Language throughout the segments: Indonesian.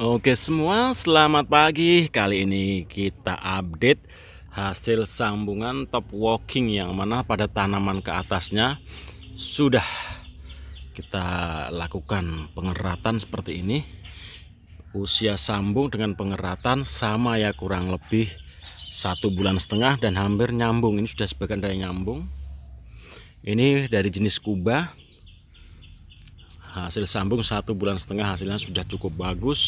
Oke semua, selamat pagi. Kali ini kita update hasil sambungan top walking yang mana pada tanaman ke atasnya sudah kita lakukan pengeratan seperti ini. Usia sambung dengan pengeratan sama ya kurang lebih satu bulan setengah dan hampir nyambung. Ini sudah sebagian dari nyambung. Ini dari jenis kuba hasil sambung satu bulan setengah hasilnya sudah cukup bagus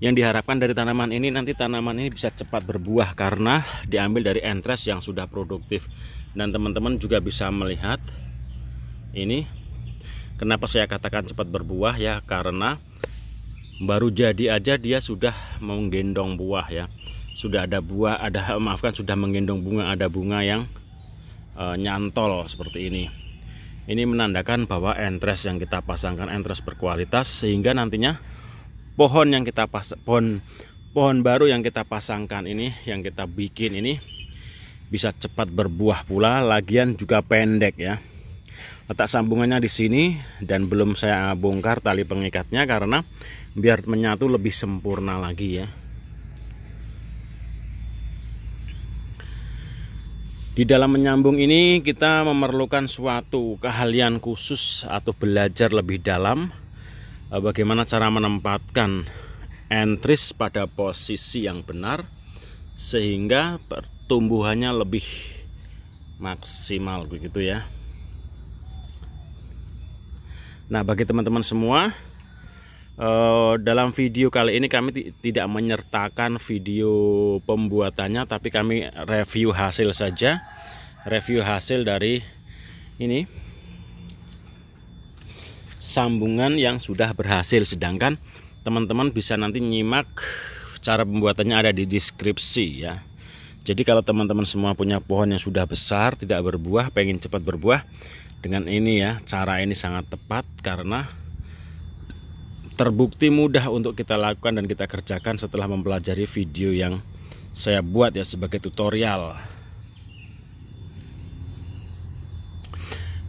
yang diharapkan dari tanaman ini nanti tanaman ini bisa cepat berbuah karena diambil dari entres yang sudah produktif dan teman-teman juga bisa melihat ini kenapa saya katakan cepat berbuah ya karena baru jadi aja dia sudah menggendong buah ya sudah ada buah ada maafkan sudah menggendong bunga ada bunga yang Eh, nyantol seperti ini ini menandakan bahwa entres yang kita pasangkan entres berkualitas sehingga nantinya pohon yang kita pas pohon pohon baru yang kita pasangkan ini yang kita bikin ini bisa cepat berbuah pula lagian juga pendek ya letak sambungannya di sini dan belum saya bongkar tali pengikatnya karena biar menyatu lebih sempurna lagi ya Di dalam menyambung ini kita memerlukan suatu keahlian khusus atau belajar lebih dalam eh, bagaimana cara menempatkan entris pada posisi yang benar sehingga pertumbuhannya lebih maksimal begitu ya. Nah, bagi teman-teman semua Eh, dalam video kali ini kami tidak menyertakan video pembuatannya tapi kami review hasil saja review hasil dari ini sambungan yang sudah berhasil sedangkan teman-teman bisa nanti nyimak cara pembuatannya ada di deskripsi ya jadi kalau teman-teman semua punya pohon yang sudah besar tidak berbuah pengen cepat berbuah dengan ini ya cara ini sangat tepat karena terbukti mudah untuk kita lakukan dan kita kerjakan setelah mempelajari video yang saya buat ya sebagai tutorial.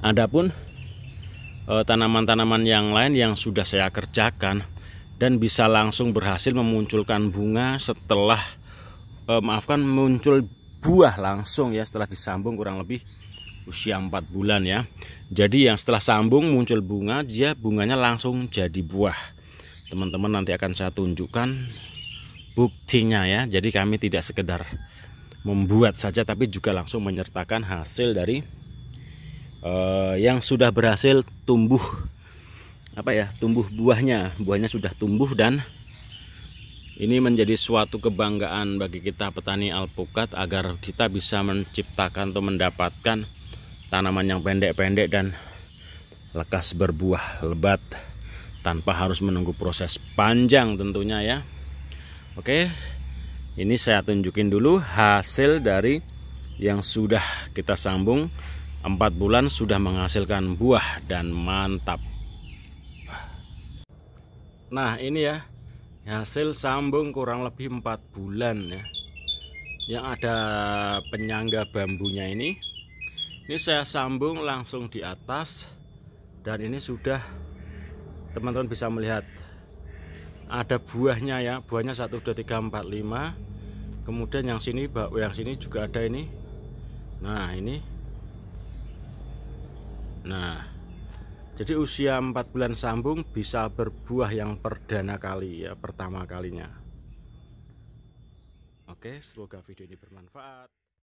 Adapun eh, tanaman-tanaman yang lain yang sudah saya kerjakan dan bisa langsung berhasil memunculkan bunga setelah eh, maafkan muncul buah langsung ya setelah disambung kurang lebih usia 4 bulan ya. Jadi yang setelah sambung muncul bunga, dia bunganya langsung jadi buah teman-teman nanti akan saya tunjukkan buktinya ya jadi kami tidak sekedar membuat saja tapi juga langsung menyertakan hasil dari uh, yang sudah berhasil tumbuh apa ya tumbuh buahnya buahnya sudah tumbuh dan ini menjadi suatu kebanggaan bagi kita petani alpukat agar kita bisa menciptakan atau mendapatkan tanaman yang pendek-pendek dan lekas berbuah lebat tanpa harus menunggu proses panjang tentunya ya oke ini saya tunjukin dulu hasil dari yang sudah kita sambung 4 bulan sudah menghasilkan buah dan mantap nah ini ya hasil sambung kurang lebih 4 bulan ya yang ada penyangga bambunya ini ini saya sambung langsung di atas dan ini sudah teman-teman bisa melihat ada buahnya ya buahnya 1 2 3 4 5 kemudian yang sini yang sini juga ada ini nah ini nah jadi usia 4 bulan sambung bisa berbuah yang perdana kali ya pertama kalinya oke semoga video ini bermanfaat